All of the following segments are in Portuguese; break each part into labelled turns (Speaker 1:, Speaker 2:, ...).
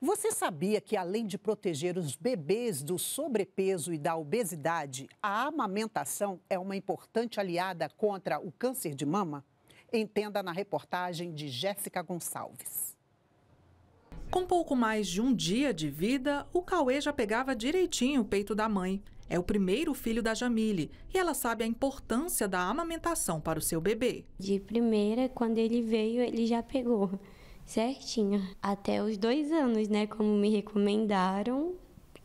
Speaker 1: Você sabia que, além de proteger os bebês do sobrepeso e da obesidade, a amamentação é uma importante aliada contra o câncer de mama? Entenda na reportagem de Jéssica Gonçalves.
Speaker 2: Com pouco mais de um dia de vida, o Cauê já pegava direitinho o peito da mãe. É o primeiro filho da Jamile e ela sabe a importância da amamentação para o seu bebê.
Speaker 3: De primeira, quando ele veio, ele já pegou certinho. Até os dois anos, né? Como me recomendaram,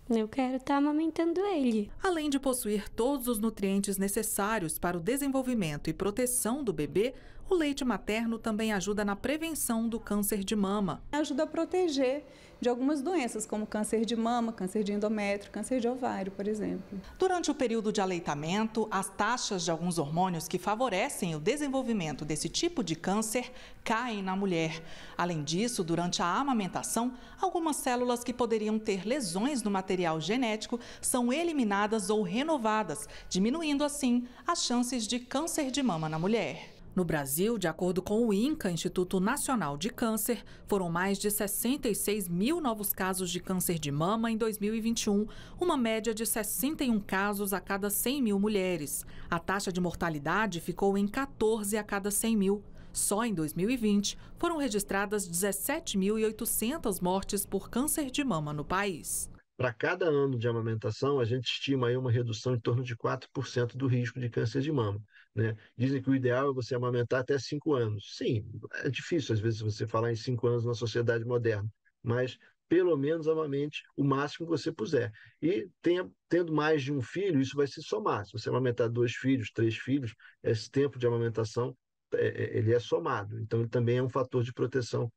Speaker 3: eu quero estar tá amamentando ele. Além de
Speaker 2: possuir todos os nutrientes necessários para o desenvolvimento e proteção do bebê, o leite materno também ajuda na prevenção do câncer de mama. Ajuda a proteger de algumas doenças, como câncer de mama, câncer de endométrio, câncer de ovário, por exemplo. Durante o período de aleitamento, as taxas de alguns hormônios que favorecem o desenvolvimento desse tipo de câncer caem na mulher. Além disso, durante a amamentação, algumas células que poderiam ter lesões no material genético são eliminadas ou renovadas, diminuindo assim as chances de câncer de mama na mulher. No Brasil, de acordo com o INCA, Instituto Nacional de Câncer, foram mais de 66 mil novos casos de câncer de mama em 2021, uma média de 61 casos a cada 100 mil mulheres. A taxa de mortalidade ficou em 14 a cada 100 mil. Só em 2020, foram registradas 17.800 mortes por câncer de mama no país.
Speaker 4: Para cada ano de amamentação, a gente estima aí uma redução em torno de 4% do risco de câncer de mama. Né? Dizem que o ideal é você amamentar até 5 anos. Sim, é difícil às vezes você falar em 5 anos na sociedade moderna, mas pelo menos amamente o máximo que você puser. E tenha, tendo mais de um filho, isso vai se somar. Se você amamentar dois filhos, três filhos, esse tempo de amamentação é, é ele é somado. Então, ele também é um fator de proteção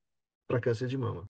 Speaker 4: para câncer de mama.